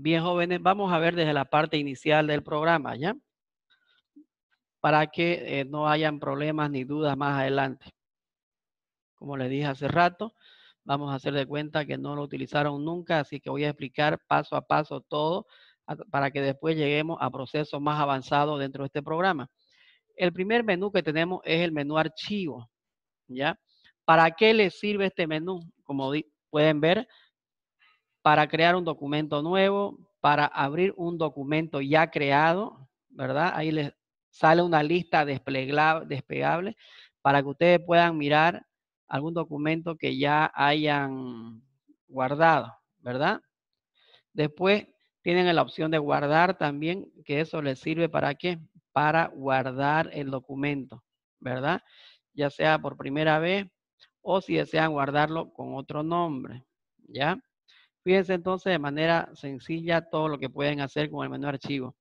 Bien, jóvenes, vamos a ver desde la parte inicial del programa, ¿ya? Para que eh, no hayan problemas ni dudas más adelante. Como les dije hace rato, vamos a hacer de cuenta que no lo utilizaron nunca, así que voy a explicar paso a paso todo para que después lleguemos a procesos más avanzados dentro de este programa. El primer menú que tenemos es el menú archivo, ¿ya? ¿Para qué les sirve este menú? Como pueden ver, para crear un documento nuevo, para abrir un documento ya creado, ¿verdad? Ahí les sale una lista desplegable para que ustedes puedan mirar algún documento que ya hayan guardado, ¿verdad? Después tienen la opción de guardar también, que eso les sirve para qué? Para guardar el documento, ¿verdad? Ya sea por primera vez o si desean guardarlo con otro nombre, ¿ya? Fíjense entonces de manera sencilla todo lo que pueden hacer con el menú archivo.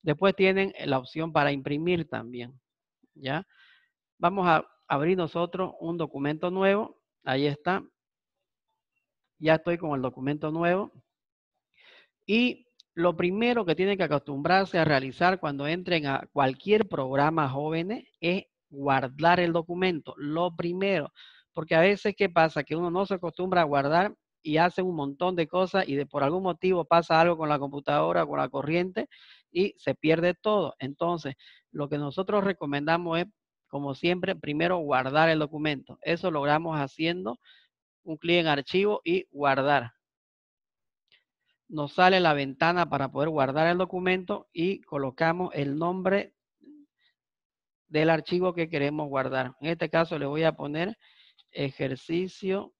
Después tienen la opción para imprimir también. ¿Ya? Vamos a abrir nosotros un documento nuevo. Ahí está. Ya estoy con el documento nuevo. Y lo primero que tienen que acostumbrarse a realizar cuando entren a cualquier programa jóvenes es guardar el documento. Lo primero. Porque a veces, ¿qué pasa? Que uno no se acostumbra a guardar y hace un montón de cosas y de, por algún motivo pasa algo con la computadora, con la corriente y se pierde todo. Entonces, lo que nosotros recomendamos es, como siempre, primero guardar el documento. Eso logramos haciendo un clic en archivo y guardar. Nos sale la ventana para poder guardar el documento y colocamos el nombre del archivo que queremos guardar. En este caso le voy a poner ejercicio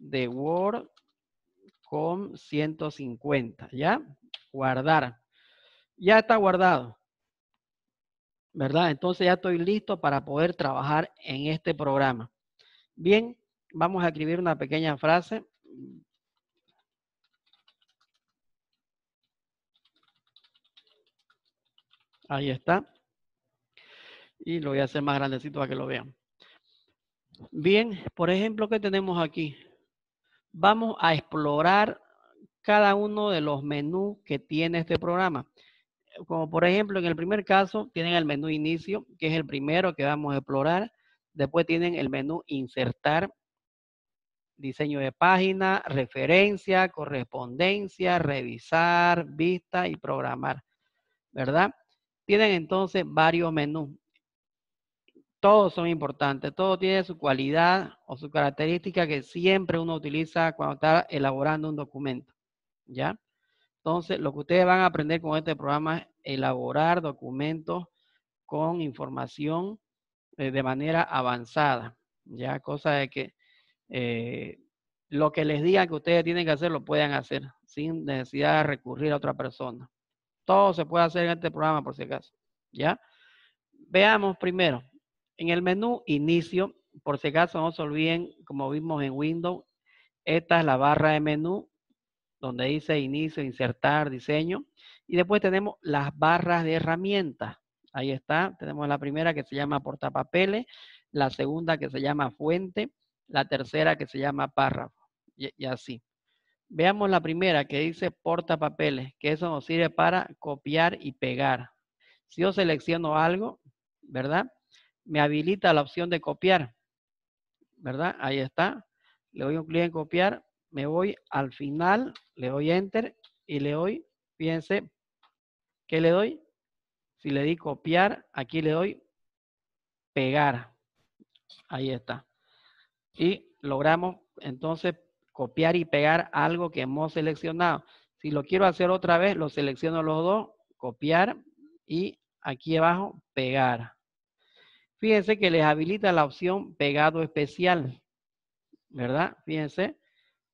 de Word con 150, ¿ya? Guardar. Ya está guardado. ¿Verdad? Entonces ya estoy listo para poder trabajar en este programa. Bien, vamos a escribir una pequeña frase. Ahí está. Y lo voy a hacer más grandecito para que lo vean. Bien, por ejemplo, ¿qué tenemos aquí? vamos a explorar cada uno de los menús que tiene este programa. Como por ejemplo, en el primer caso, tienen el menú inicio, que es el primero que vamos a explorar. Después tienen el menú insertar, diseño de página, referencia, correspondencia, revisar, vista y programar, ¿verdad? Tienen entonces varios menús todos son importantes, todo tiene su cualidad o su característica que siempre uno utiliza cuando está elaborando un documento, ¿ya? Entonces, lo que ustedes van a aprender con este programa es elaborar documentos con información eh, de manera avanzada, ¿ya? Cosa de que eh, lo que les digan que ustedes tienen que hacer, lo puedan hacer sin necesidad de recurrir a otra persona. Todo se puede hacer en este programa, por si acaso, ¿ya? Veamos primero en el menú inicio, por si acaso no se olviden, como vimos en Windows, esta es la barra de menú donde dice inicio, insertar, diseño. Y después tenemos las barras de herramientas. Ahí está, tenemos la primera que se llama portapapeles, la segunda que se llama fuente, la tercera que se llama párrafo y, y así. Veamos la primera que dice portapapeles, que eso nos sirve para copiar y pegar. Si yo selecciono algo, ¿verdad? me habilita la opción de copiar. ¿Verdad? Ahí está. Le doy un clic en copiar, me voy al final, le doy enter y le doy, fíjense, ¿qué le doy? Si le di copiar, aquí le doy pegar. Ahí está. Y logramos entonces copiar y pegar algo que hemos seleccionado. Si lo quiero hacer otra vez, lo selecciono los dos, copiar y aquí abajo pegar. Fíjense que les habilita la opción pegado especial, ¿verdad? Fíjense,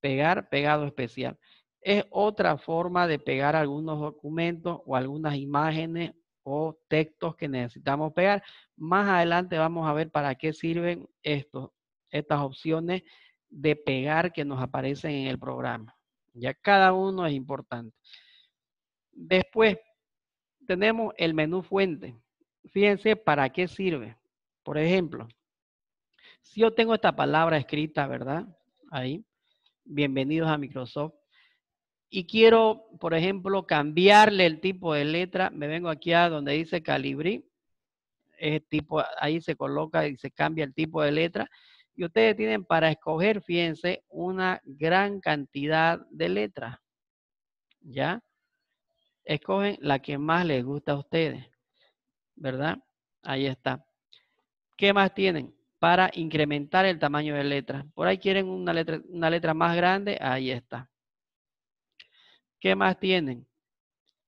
pegar, pegado especial. Es otra forma de pegar algunos documentos o algunas imágenes o textos que necesitamos pegar. Más adelante vamos a ver para qué sirven estas opciones de pegar que nos aparecen en el programa. Ya cada uno es importante. Después tenemos el menú fuente. Fíjense para qué sirve. Por ejemplo, si yo tengo esta palabra escrita, ¿verdad? Ahí, bienvenidos a Microsoft. Y quiero, por ejemplo, cambiarle el tipo de letra. Me vengo aquí a donde dice calibrí. Es tipo, ahí se coloca y se cambia el tipo de letra. Y ustedes tienen para escoger, fíjense, una gran cantidad de letras. ¿Ya? Escogen la que más les gusta a ustedes. ¿Verdad? Ahí está. ¿Qué más tienen? Para incrementar el tamaño de letra. Por ahí quieren una letra, más grande, ahí está. ¿Qué más tienen?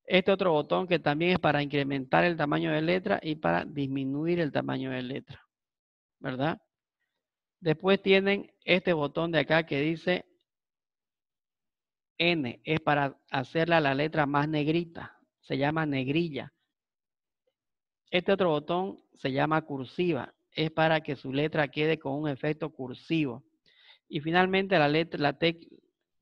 Este otro botón que también es para incrementar el tamaño de letra y para disminuir el tamaño de letra. ¿Verdad? Después tienen este botón de acá que dice N. Es para hacerla la letra más negrita. Se llama negrilla. Este otro botón se llama cursiva es para que su letra quede con un efecto cursivo. Y finalmente la letra, la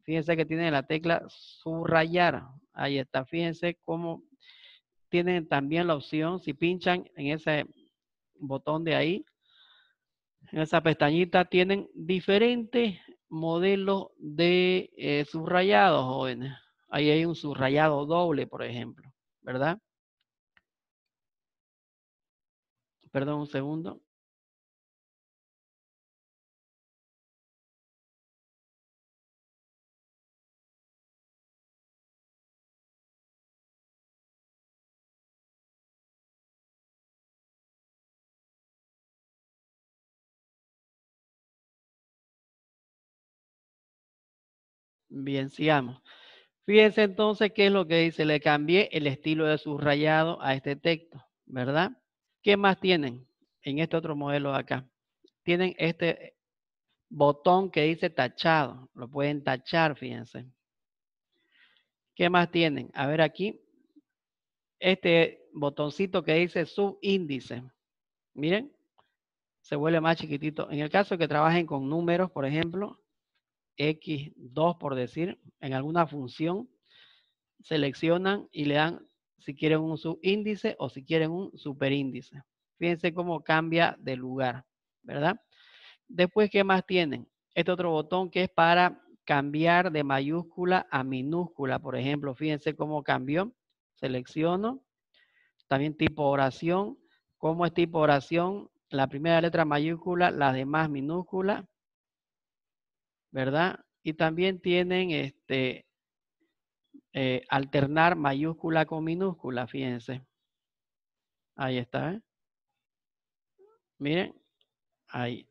fíjense que tiene la tecla subrayar. Ahí está, fíjense cómo tienen también la opción, si pinchan en ese botón de ahí, en esa pestañita, tienen diferentes modelos de eh, subrayados, jóvenes. Ahí hay un subrayado doble, por ejemplo, ¿verdad? Perdón un segundo. Bien, sigamos. Fíjense entonces qué es lo que dice. Le cambié el estilo de subrayado a este texto, ¿verdad? ¿Qué más tienen en este otro modelo de acá? Tienen este botón que dice tachado. Lo pueden tachar, fíjense. ¿Qué más tienen? A ver aquí. Este botoncito que dice subíndice. Miren, se vuelve más chiquitito. En el caso que trabajen con números, por ejemplo, x2 por decir, en alguna función, seleccionan y le dan si quieren un subíndice o si quieren un superíndice. Fíjense cómo cambia de lugar, ¿verdad? Después, ¿qué más tienen? Este otro botón que es para cambiar de mayúscula a minúscula, por ejemplo. Fíjense cómo cambió. Selecciono. También tipo oración. ¿Cómo es tipo oración? La primera letra mayúscula, las demás minúsculas. ¿verdad? Y también tienen este, eh, alternar mayúscula con minúscula, fíjense. Ahí está, ¿eh? Miren, ahí.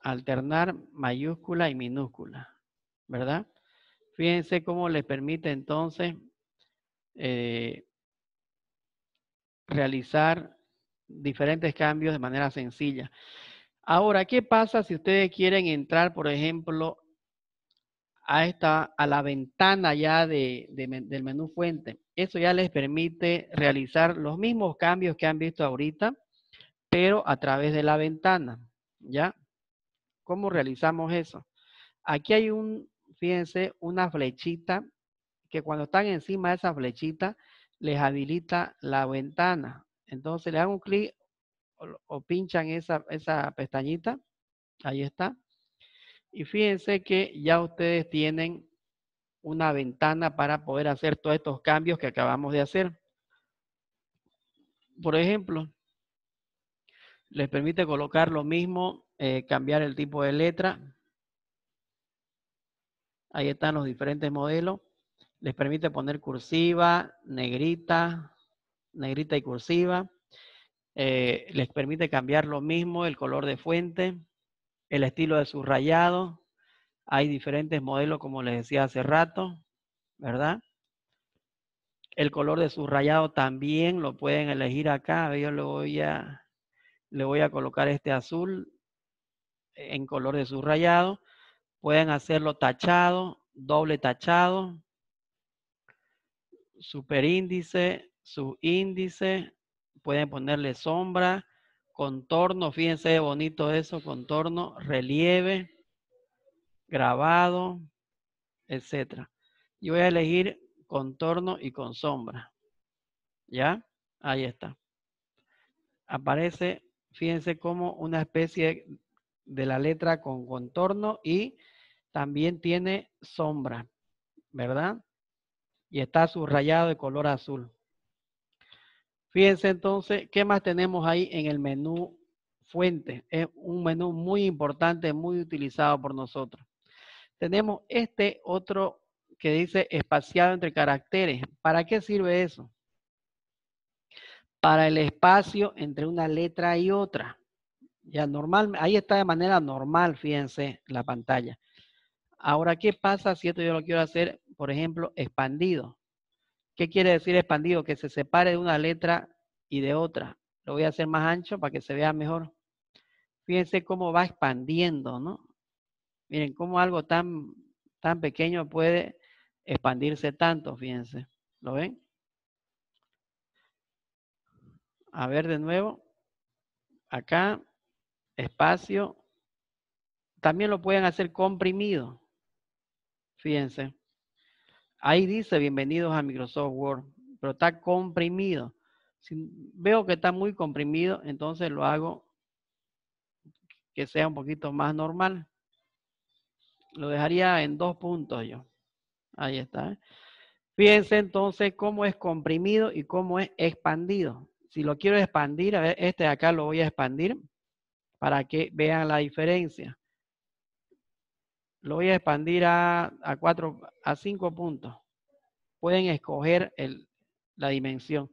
Alternar mayúscula y minúscula, ¿verdad? Fíjense cómo les permite entonces eh, realizar diferentes cambios de manera sencilla. Ahora, ¿qué pasa si ustedes quieren entrar, por ejemplo, a esta, a la ventana ya de, del menú fuente? Eso ya les permite realizar los mismos cambios que han visto ahorita, pero a través de la ventana, ¿ya? ¿Cómo realizamos eso? Aquí hay un, fíjense, una flechita que cuando están encima de esa flechita les habilita la ventana. Entonces le hago un clic o pinchan esa, pestañita, ahí está. Y fíjense que ya ustedes tienen una ventana para poder hacer todos estos cambios que acabamos de hacer. Por ejemplo, les permite colocar lo mismo, eh, cambiar el tipo de letra. Ahí están los diferentes modelos. Les permite poner cursiva, negrita, negrita y cursiva. Eh, les permite cambiar lo mismo, el color de fuente, el estilo de subrayado. Hay diferentes modelos, como les decía hace rato, ¿verdad? El color de subrayado también lo pueden elegir acá. Yo le voy a, le voy a colocar este azul en color de subrayado. Pueden hacerlo tachado, doble tachado, superíndice, subíndice, pueden ponerle sombra, contorno, fíjense bonito eso, contorno, relieve, grabado, etcétera. Yo voy a elegir contorno y con sombra. ¿Ya? Ahí está. Aparece, fíjense como una especie de la letra con contorno y también tiene sombra, ¿verdad? Y está subrayado de color azul. Fíjense entonces, ¿qué más tenemos ahí en el menú fuente? Es un menú muy importante, muy utilizado por nosotros. Tenemos este otro que dice espaciado entre caracteres. ¿Para qué sirve eso? Para el espacio entre una letra y otra. Ya normal, ahí está de manera normal, fíjense, la pantalla. Ahora, ¿qué pasa si esto yo lo quiero hacer, por ejemplo, expandido? ¿Qué quiere decir expandido? Que se separe de una letra y de otra. Lo voy a hacer más ancho para que se vea mejor. Fíjense cómo va expandiendo, ¿no? Miren cómo algo tan, tan pequeño puede expandirse tanto, fíjense. ¿Lo ven? A ver de nuevo. Acá, espacio. También lo pueden hacer comprimido. Fíjense. Ahí dice, bienvenidos a Microsoft Word, pero está comprimido. Si veo que está muy comprimido, entonces lo hago que sea un poquito más normal. Lo dejaría en dos puntos yo. Ahí está. ¿eh? Fíjense entonces cómo es comprimido y cómo es expandido. Si lo quiero expandir, a ver, este de acá lo voy a expandir para que vean la diferencia. Lo voy a expandir a, a cinco puntos. Pueden escoger la dimensión.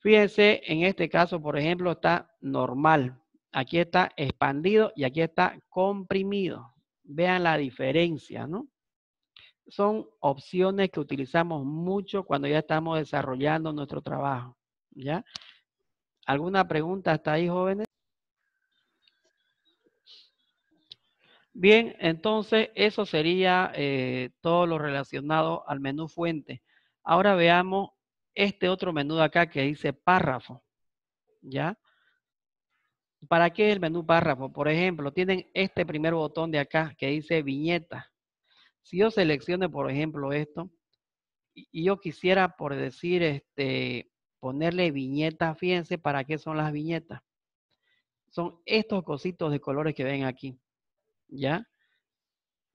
Fíjense, en este caso, por ejemplo, está normal. Aquí está expandido y aquí está comprimido. Vean la diferencia, ¿no? Son opciones que utilizamos mucho cuando ya estamos desarrollando nuestro trabajo, ¿ya? ¿Alguna pregunta hasta ahí, jóvenes? Bien, entonces eso sería eh, todo lo relacionado al menú fuente. Ahora veamos este otro menú de acá que dice párrafo. ¿Ya? ¿Para qué es el menú párrafo? Por ejemplo, tienen este primer botón de acá que dice viñeta. Si yo seleccione, por ejemplo, esto, y yo quisiera, por decir, este, ponerle viñeta, fíjense para qué son las viñetas. Son estos cositos de colores que ven aquí. ¿ya?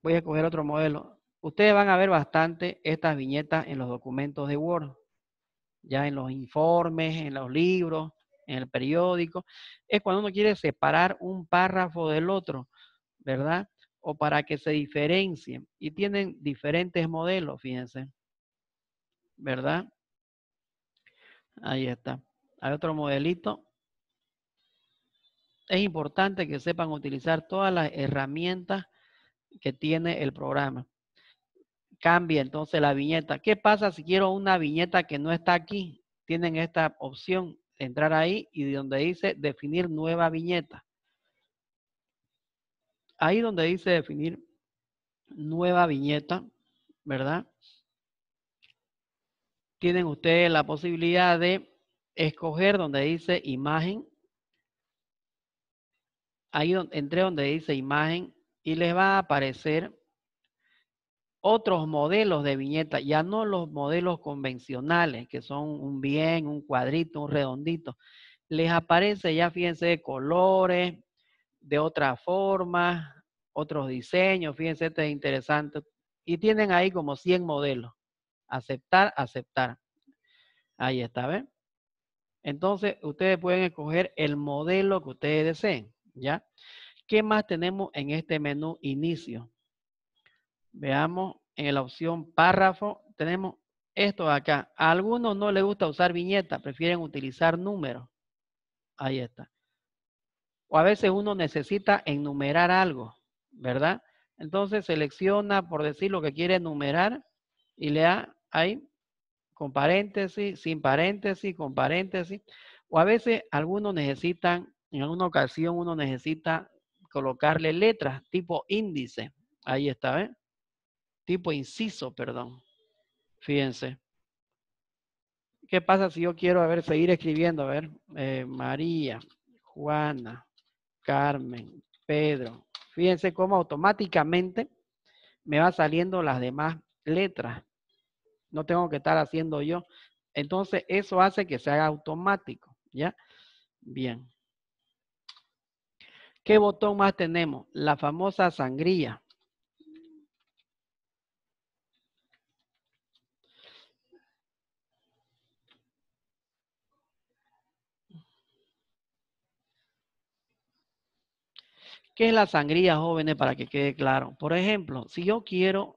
Voy a coger otro modelo. Ustedes van a ver bastante estas viñetas en los documentos de Word, ya en los informes, en los libros, en el periódico. Es cuando uno quiere separar un párrafo del otro, ¿verdad? O para que se diferencien. Y tienen diferentes modelos, fíjense. ¿Verdad? Ahí está. Hay otro modelito es importante que sepan utilizar todas las herramientas que tiene el programa. Cambia entonces la viñeta. ¿Qué pasa si quiero una viñeta que no está aquí? Tienen esta opción, entrar ahí y donde dice definir nueva viñeta. Ahí donde dice definir nueva viñeta, ¿verdad? Tienen ustedes la posibilidad de escoger donde dice imagen, ahí entré donde dice imagen y les va a aparecer otros modelos de viñeta, ya no los modelos convencionales, que son un bien, un cuadrito, un redondito. Les aparece ya, fíjense, de colores, de otras formas, otros diseños, fíjense, este es interesante. Y tienen ahí como 100 modelos. Aceptar, aceptar. Ahí está, ¿ven? Entonces, ustedes pueden escoger el modelo que ustedes deseen. ¿Ya? ¿Qué más tenemos en este menú inicio? Veamos en la opción párrafo, tenemos esto acá. A algunos no les gusta usar viñeta, prefieren utilizar números. Ahí está. O a veces uno necesita enumerar algo, ¿verdad? Entonces selecciona, por decir, lo que quiere enumerar y le da ahí con paréntesis, sin paréntesis, con paréntesis. O a veces algunos necesitan en alguna ocasión uno necesita colocarle letras tipo índice. Ahí está, ¿eh? Tipo inciso, perdón. Fíjense. ¿Qué pasa si yo quiero, ver, seguir escribiendo? A ver, eh, María, Juana, Carmen, Pedro. Fíjense cómo automáticamente me va saliendo las demás letras. No tengo que estar haciendo yo. Entonces, eso hace que se haga automático, ¿ya? Bien. ¿Qué botón más tenemos? La famosa sangría. ¿Qué es la sangría, jóvenes, para que quede claro? Por ejemplo, si yo quiero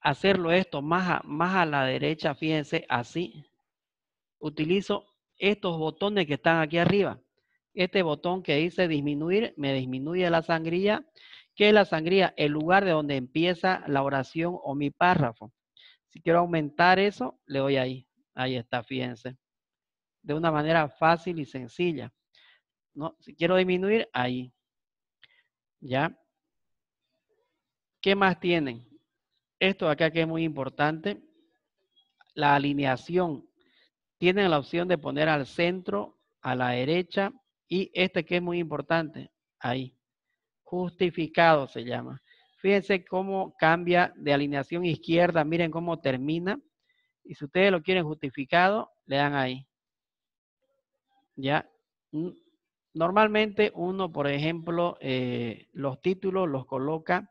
hacerlo esto más a, más a la derecha, fíjense, así, utilizo estos botones que están aquí arriba este botón que dice disminuir, me disminuye la sangría, que es la sangría, el lugar de donde empieza la oración o mi párrafo. Si quiero aumentar eso, le doy ahí. Ahí está, fíjense. De una manera fácil y sencilla. ¿No? Si quiero disminuir, ahí. ¿Ya? ¿Qué más tienen? Esto acá que es muy importante, la alineación. Tienen la opción de poner al centro, a la derecha, y este que es muy importante, ahí. Justificado se llama. Fíjense cómo cambia de alineación izquierda, miren cómo termina. Y si ustedes lo quieren justificado, le dan ahí. Ya. Mm, normalmente uno, por ejemplo, eh, los títulos los coloca,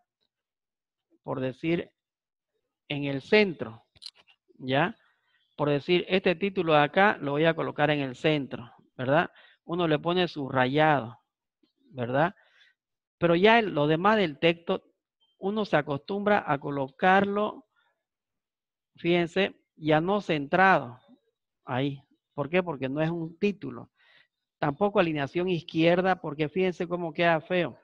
por decir, en el centro. ¿Ya? Por decir, este título de acá lo voy a colocar en el centro, ¿verdad? uno le pone subrayado, ¿verdad? Pero ya lo demás del texto, uno se acostumbra a colocarlo, fíjense, ya no centrado ahí. ¿Por qué? Porque no es un título. Tampoco alineación izquierda, porque fíjense cómo queda feo.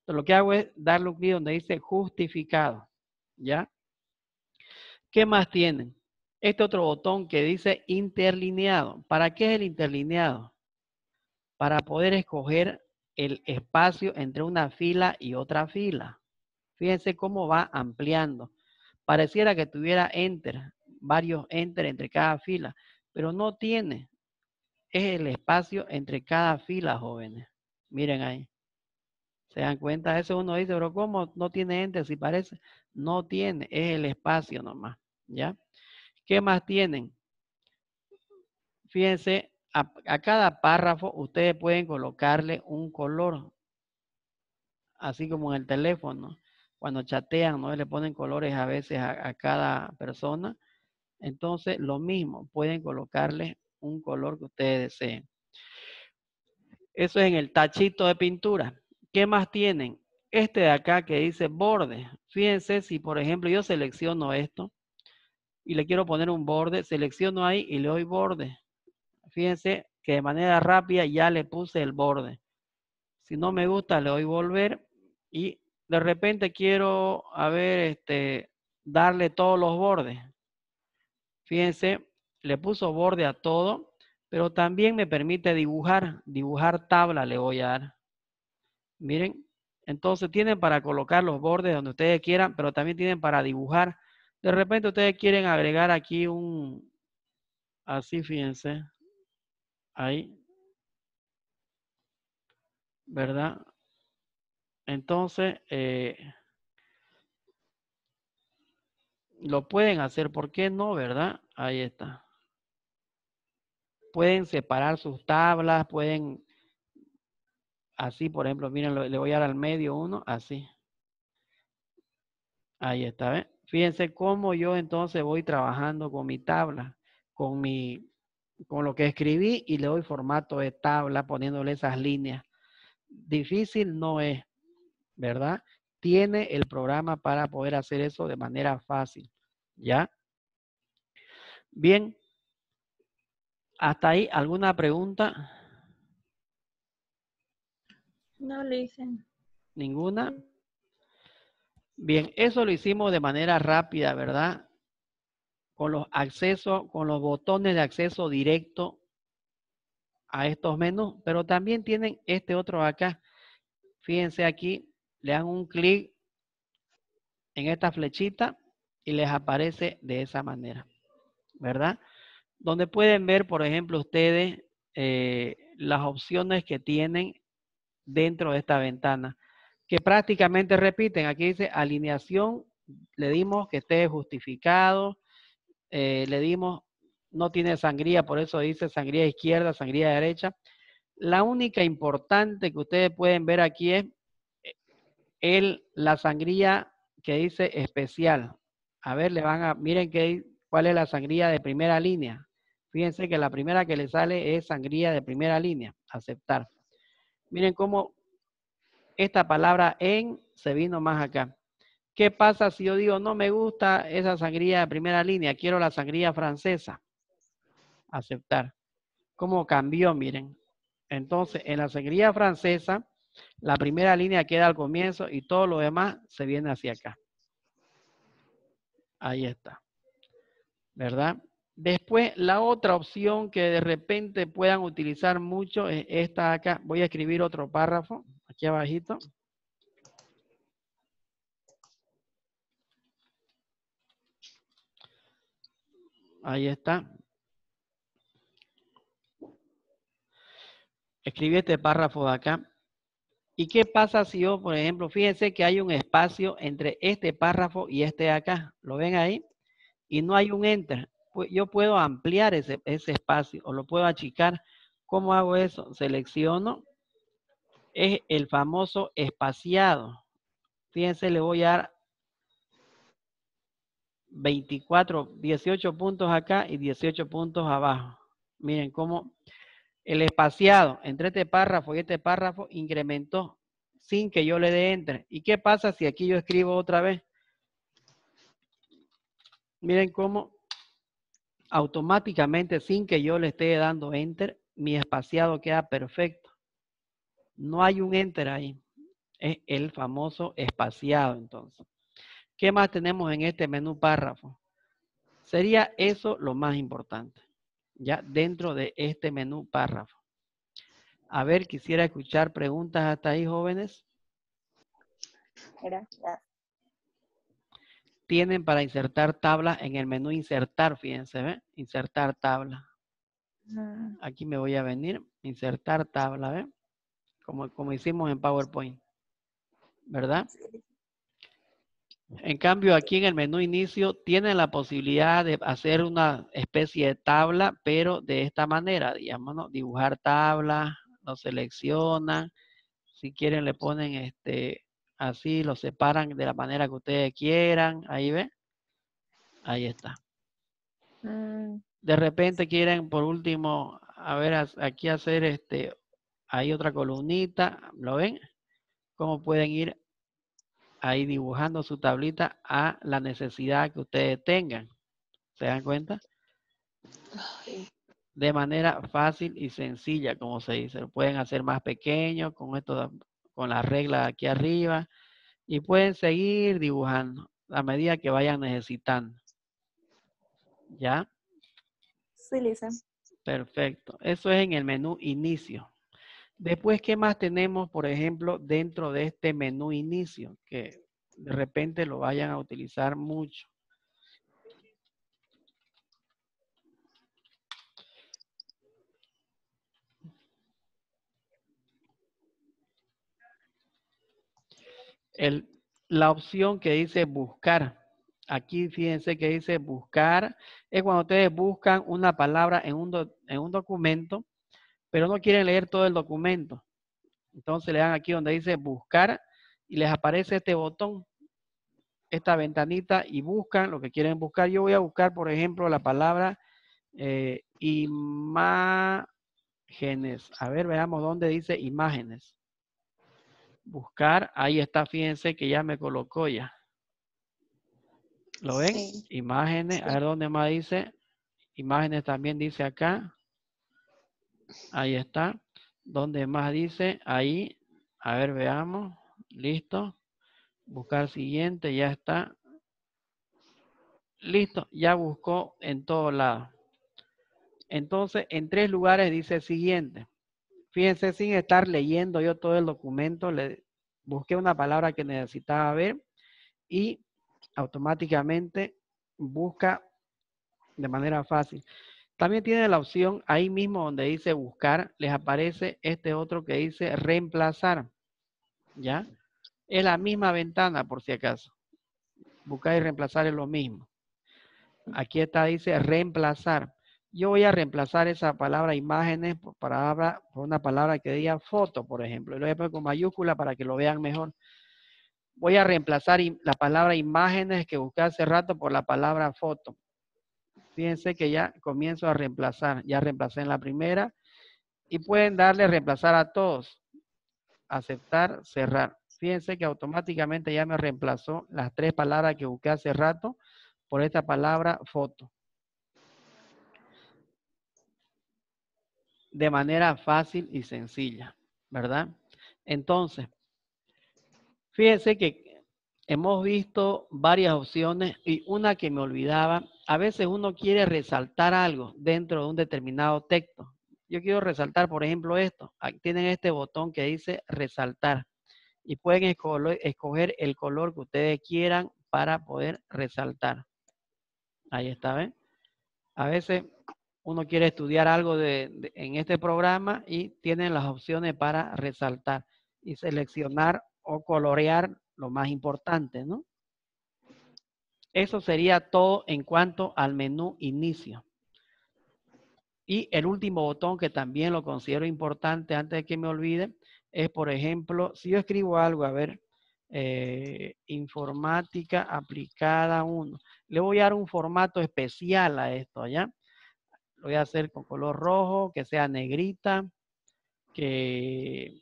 Entonces, lo que hago es darle un clic donde dice justificado. ¿Ya? ¿Qué más tienen? Este otro botón que dice interlineado. ¿Para qué es el interlineado? para poder escoger el espacio entre una fila y otra fila. Fíjense cómo va ampliando. Pareciera que tuviera enter, varios enter entre cada fila, pero no tiene. Es el espacio entre cada fila, jóvenes. Miren ahí. ¿Se dan cuenta? Eso uno dice, pero ¿cómo no tiene enter si parece? No tiene, es el espacio nomás. ¿Ya? ¿Qué más tienen? Fíjense, a, cada párrafo ustedes pueden colocarle un color, así como en el teléfono. Cuando chatean, ¿no? Le ponen colores a veces a, a cada persona. Entonces, lo mismo, pueden colocarle un color que ustedes deseen. Eso es en el tachito de pintura. ¿Qué más tienen? Este de acá que dice borde. Fíjense si, por ejemplo, yo selecciono esto y le quiero poner un borde, selecciono ahí y le doy borde. Fíjense que de manera rápida ya le puse el borde. Si no me gusta, le doy volver y de repente quiero, a ver, este, darle todos los bordes. Fíjense, le puso borde a todo, pero también me permite dibujar, dibujar tabla le voy a dar. Miren, entonces tienen para colocar los bordes donde ustedes quieran, pero también tienen para dibujar. De repente ustedes quieren agregar aquí un, así fíjense, Ahí. ¿Verdad? Entonces, eh, lo pueden hacer, ¿por qué no? ¿Verdad? Ahí está. Pueden separar sus tablas, pueden, así por ejemplo, miren, le voy a dar al medio uno, así. Ahí está, Fíjense cómo yo entonces voy trabajando con mi tabla, con mi, con lo que escribí y le doy formato de tabla poniéndole esas líneas. Difícil no es, ¿verdad? Tiene el programa para poder hacer eso de manera fácil, ¿ya? Bien, hasta ahí, ¿alguna pregunta? No le dicen. ¿Ninguna? Bien, eso lo hicimos de manera rápida, ¿verdad? con los accesos, con los botones de acceso directo a estos menús, pero también tienen este otro acá. Fíjense aquí, le dan un clic en esta flechita y les aparece de esa manera, ¿verdad? Donde pueden ver, por ejemplo, ustedes eh, las opciones que tienen dentro de esta ventana, que prácticamente repiten. Aquí dice alineación, le dimos que esté justificado, eh, le dimos, no tiene sangría, por eso dice sangría izquierda, sangría derecha. La única importante que ustedes pueden ver aquí es eh, el, la sangría que dice especial. A ver, le van a, miren cuál es la sangría de primera línea. Fíjense que la primera que le sale es sangría de primera línea, aceptar. Miren cómo esta palabra en se vino más acá. ¿Qué pasa si yo digo, no me gusta esa sangría de primera línea, quiero la sangría francesa? Aceptar. ¿Cómo cambió? Miren. Entonces, en la sangría francesa, la primera línea queda al comienzo y todo lo demás se viene hacia acá. Ahí está. ¿Verdad? Después, la otra opción que de repente puedan utilizar mucho es esta acá. Voy a escribir otro párrafo, aquí abajito. Ahí está. Escribí este párrafo de acá. ¿Y qué pasa si yo, por ejemplo, fíjense que hay un espacio entre este párrafo y este de acá? ¿Lo ven ahí? Y no hay un enter. Pues, yo puedo ampliar ese, espacio o lo puedo achicar. ¿Cómo hago eso? Selecciono. Es el famoso espaciado. Fíjense, le voy a dar 24, 18 puntos acá y 18 puntos abajo. Miren cómo el espaciado entre este párrafo y este párrafo incrementó sin que yo le dé enter. ¿Y qué pasa si aquí yo escribo otra vez? Miren cómo automáticamente sin que yo le esté dando enter, mi espaciado queda perfecto. No hay un enter ahí. Es el famoso espaciado entonces. ¿Qué más tenemos en este menú párrafo? Sería eso lo más importante, ya dentro de este menú párrafo. A ver, quisiera escuchar preguntas hasta ahí, jóvenes. Gracias. Tienen para insertar tablas en el menú insertar, fíjense, ¿ve? Insertar tabla. Mm. Aquí me voy a venir, insertar tabla, ¿ve? Como, como hicimos en PowerPoint, ¿verdad? Sí. En cambio, aquí en el menú inicio tienen la posibilidad de hacer una especie de tabla, pero de esta manera, digamos, dibujar tabla, lo seleccionan, si quieren le ponen este así, lo separan de la manera que ustedes quieran, ahí ven, ahí está. Mm. De repente quieren, por último, a ver, aquí hacer este, hay otra columnita, ¿lo ven? Cómo pueden ir ahí dibujando su tablita a la necesidad que ustedes tengan. ¿Se dan cuenta? De manera fácil y sencilla, como se dice. pueden hacer más pequeño con, esto, con la regla aquí arriba y pueden seguir dibujando a medida que vayan necesitando. ¿Ya? Sí, Lisa. Perfecto. Eso es en el menú inicio. Después, ¿qué más tenemos, por ejemplo, dentro de este menú inicio? Que de repente lo vayan a utilizar mucho. la opción que dice buscar. Aquí fíjense que dice buscar. Es cuando ustedes buscan una palabra en un documento pero no quieren leer todo el documento. Entonces le dan aquí donde dice buscar y les aparece este botón, esta ventanita y buscan lo que quieren buscar. Yo voy a buscar, por ejemplo, la palabra eh, imágenes. A ver, veamos dónde dice imágenes. Buscar, ahí está, fíjense que ya me colocó ya. ¿Lo ven? Imágenes, a ver dónde más dice. Imágenes también dice acá. Ahí está. Donde más dice? Ahí. A ver, veamos. Listo. Buscar siguiente. Ya está. Listo. Ya buscó en todos lados Entonces, en tres lugares dice siguiente. Fíjense, sin estar leyendo yo todo el documento, le busqué una palabra que necesitaba ver y automáticamente busca de manera fácil. También tiene la opción ahí mismo donde dice buscar, les aparece este otro que dice reemplazar. ¿Ya? Es la misma ventana por si acaso. Buscar y reemplazar es lo mismo. Aquí está, dice reemplazar. Yo voy a reemplazar esa palabra imágenes por, palabra, por una palabra que diga foto, por ejemplo. Y lo voy a poner con mayúscula para que lo vean mejor. Voy a reemplazar la palabra imágenes que busqué hace rato por la palabra foto fíjense que ya comienzo a reemplazar. Ya reemplacé en la primera. Y pueden darle reemplazar a todos. Aceptar, cerrar. Fíjense que automáticamente ya me reemplazó las tres palabras que busqué hace rato por esta palabra foto. De manera fácil y sencilla, ¿verdad? Entonces, fíjense que hemos visto varias opciones y una que me olvidaba a veces uno quiere resaltar algo dentro de un determinado texto. Yo quiero resaltar, por ejemplo, esto. tienen este botón que dice resaltar y pueden escoger el color que ustedes quieran para poder resaltar. Ahí está, ¿ven? A veces uno quiere estudiar algo en este programa y tienen las opciones para resaltar y seleccionar o colorear lo más importante, ¿no? Eso sería todo en cuanto al menú inicio. Y el último botón que también lo considero importante antes de que me olvide es, por ejemplo, si yo escribo algo, a ver, eh, informática aplicada uno. Le voy a dar un formato especial a esto, ¿ya? Lo voy a hacer con color rojo, que sea negrita, que,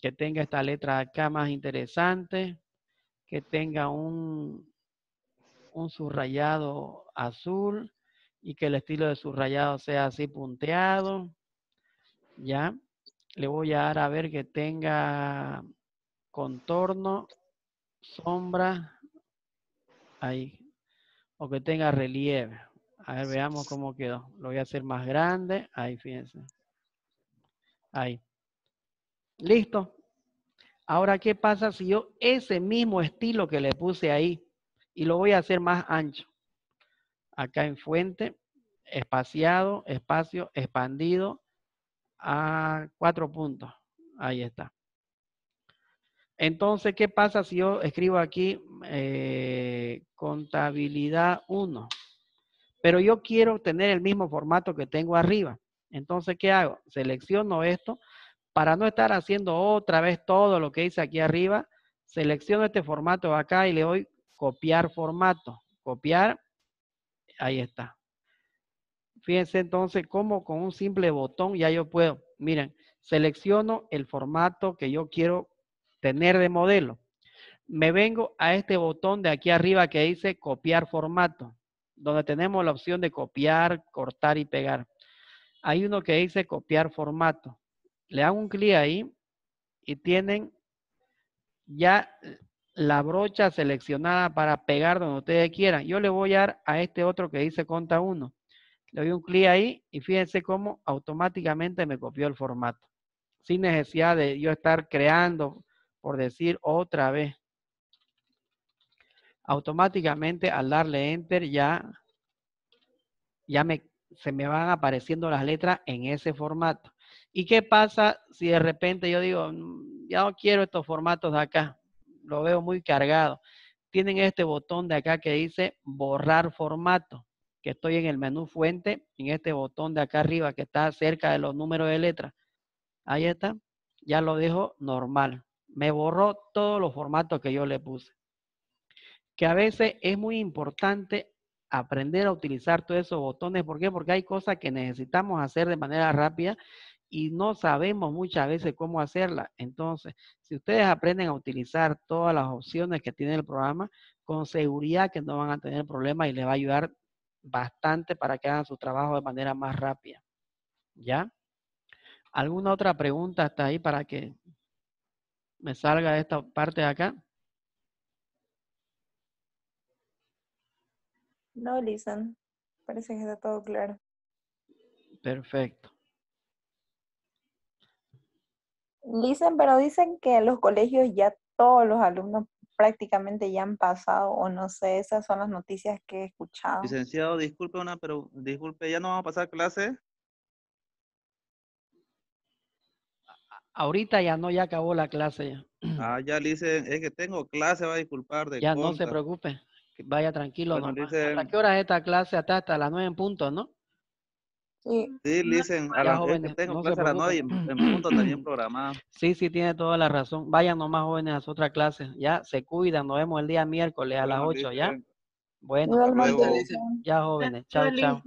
que tenga esta letra acá más interesante, que tenga un, un subrayado azul y que el estilo de subrayado sea así punteado. Ya, le voy a dar a ver que tenga contorno, sombra, ahí, o que tenga relieve. A ver, veamos cómo quedó. Lo voy a hacer más grande. Ahí, fíjense. Ahí. Listo. Ahora, ¿qué pasa si yo ese mismo estilo que le puse ahí y lo voy a hacer más ancho. Acá en fuente, espaciado, espacio, expandido a cuatro puntos. Ahí está. Entonces, ¿qué pasa si yo escribo aquí eh, contabilidad 1? Pero yo quiero tener el mismo formato que tengo arriba. Entonces, ¿qué hago? Selecciono esto para no estar haciendo otra vez todo lo que hice aquí arriba. Selecciono este formato acá y le doy copiar formato, copiar, ahí está. Fíjense entonces cómo con un simple botón ya yo puedo, miren, selecciono el formato que yo quiero tener de modelo. Me vengo a este botón de aquí arriba que dice copiar formato, donde tenemos la opción de copiar, cortar y pegar. Hay uno que dice copiar formato. Le hago un clic ahí y tienen ya la brocha seleccionada para pegar donde ustedes quieran. Yo le voy a dar a este otro que dice conta 1. Le doy un clic ahí y fíjense cómo automáticamente me copió el formato. Sin necesidad de yo estar creando, por decir otra vez. Automáticamente al darle enter ya, ya me, se me van apareciendo las letras en ese formato. ¿Y qué pasa si de repente yo digo, mm, ya no quiero estos formatos de acá? lo veo muy cargado. Tienen este botón de acá que dice borrar formato, que estoy en el menú fuente, en este botón de acá arriba que está cerca de los números de letras. Ahí está, ya lo dejo normal. Me borró todos los formatos que yo le puse. Que a veces es muy importante aprender a utilizar todos esos botones. ¿Por qué? Porque hay cosas que necesitamos hacer de manera rápida y no sabemos muchas veces cómo hacerla. Entonces, si ustedes aprenden a utilizar todas las opciones que tiene el programa, con seguridad que no van a tener problemas y les va a ayudar bastante para que hagan su trabajo de manera más rápida. ¿Ya? ¿Alguna otra pregunta hasta ahí para que me salga esta parte de acá? No, Lisan. Parece que está todo claro. Perfecto. Dicen, pero dicen que los colegios ya todos los alumnos prácticamente ya han pasado, o no sé, esas son las noticias que he escuchado. Licenciado, disculpe una, pero disculpe, ¿ya no vamos a pasar clase? Ahorita ya no, ya acabó la clase ya. Ah, ya Licen, es que tengo clase, va a disculpar de Ya no se preocupe, vaya tranquilo. ¿A qué hora es esta clase? Hasta, hasta las nueve en punto, ¿no? Sí, sí dicen, a las jóvenes tengo también Sí, sí, tiene toda la razón. Vayan nomás jóvenes a otra clase, ya, se cuidan, nos vemos el día miércoles a las 8, ya. Bueno, ya jóvenes, chao, chao.